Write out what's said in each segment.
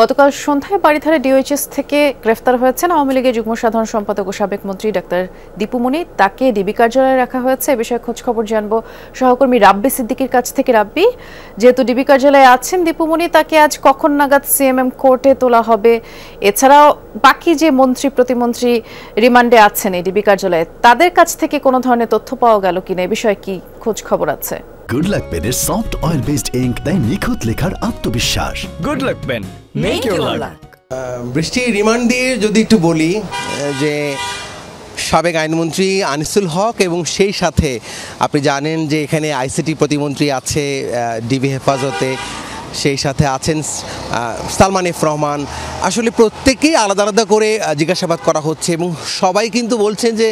গতকাল সন্ধ্যায় বাড়িধারা ডিওএইচএস থেকে গ্রেফতার হয়েছেন আওয়ামী লীগের যুগ্ম সাধারণ সম্পাদক ও সাবেক মন্ত্রী ডাক্তার দীপুমণি তাকে ডিবি কার্যালয়ে রাখা হয়েছে এ বিষয়ে খোঁজখবর জানবো সহকর্মী রাব্বি সিদ্দিকির কাছ থেকে রাব্বি যেহেতু ডিবি কার্যালয়ে আছেন দীপুমণি তাকে আজ কখন নাগাদ সিএমএম কোর্টে তোলা হবে এছাড়াও বাকি যে মন্ত্রী প্রতিমন্ত্রী রিমান্ডে আছেন এই ডিবি কার্যালয়ে তাদের কাছ থেকে কোনো ধরনের তথ্য পাওয়া গেল কিনা এ বিষয়ে কি খোঁজ খবর আছে গুড লাক পেনের সফট অয়েল বেসড ইঙ্ক দেয় নিখুঁত লেখার আত্মবিশ্বাস good luck pen make your luck বৃষ্টি রিমান্ড দিয়ে যদি একটু বলি যে সাবেক আইনমন্ত্রী আনিসুল হক এবং সেই সাথে আপনি জানেন যে এখানে আইসিটি প্রতিমন্ত্রী আছে ডিবি হেফাজতে সেই সাথে আছেন সালমান এফ রহমান আসলে প্রত্যেকেই আলাদা আলাদা করে জিজ্ঞাসাবাদ করা হচ্ছে এবং সবাই কিন্তু বলছেন যে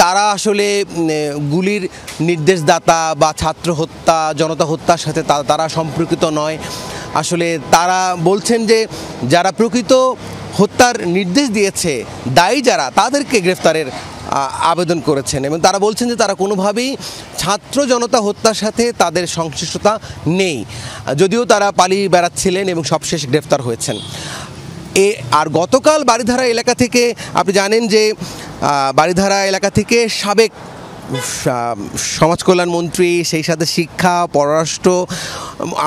তারা আসলে গুলির নির্দেশদাতা বা ছাত্র হত্যা জনতা হত্যার সাথে তারা সম্পর্কিত নয় আসলে তারা বলছেন যে যারা প্রকৃত হত্যার নির্দেশ দিয়েছে দায়ী যারা তাদেরকে গ্রেফতারের আবেদন করেছেন এবং তারা বলছেন যে তারা কোনোভাবেই ছাত্র জনতা হত্যার সাথে তাদের সংশ্লিষ্টতা নেই যদিও তারা পালিয়ে বেড়াচ্ছিলেন এবং সবশেষ গ্রেফতার হয়েছেন এ আর গতকাল বাড়িধারা এলাকা থেকে আপনি জানেন যে বাড়িধারা এলাকা থেকে সাবেক কল্যাণ মন্ত্রী সেই সাথে শিক্ষা পররাষ্ট্র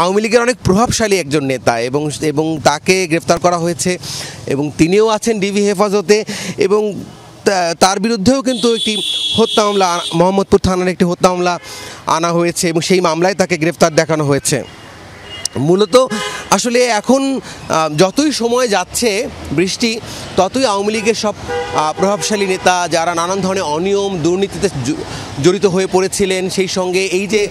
আওয়ামী লীগের অনেক প্রভাবশালী একজন নেতা এবং এবং তাকে গ্রেফতার করা হয়েছে এবং তিনিও আছেন ডিবি হেফাজতে এবং তার বিরুদ্ধেও কিন্তু একটি হত্যা মামলা মোহাম্মদপুর থানার একটি হত্যা মামলা আনা হয়েছে এবং সেই মামলায় তাকে গ্রেফতার দেখানো হয়েছে মূলত আসলে এখন যতই সময় যাচ্ছে বৃষ্টি ততই আওয়ামী লীগের সব প্রভাবশালী নেতা যারা নানান ধরনের অনিয়ম দুর্নীতিতে জড়িত হয়ে পড়েছিলেন সেই সঙ্গে এই যে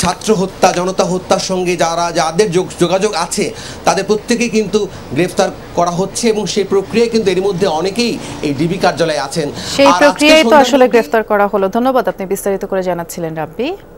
ছাত্র হত্যা জনতা হত্যার সঙ্গে যারা যাদের যোগাযোগ আছে তাদের প্রত্যেকেই কিন্তু গ্রেফতার করা হচ্ছে এবং সেই প্রক্রিয়ায় কিন্তু এর মধ্যে অনেকেই এই ডিবি কার্যালয়ে আছেন সেই প্রক্রিয়ায় তো আসলে গ্রেফতার করা হলো ধন্যবাদ আপনি বিস্তারিত করে জানাচ্ছিলেন রাব্বি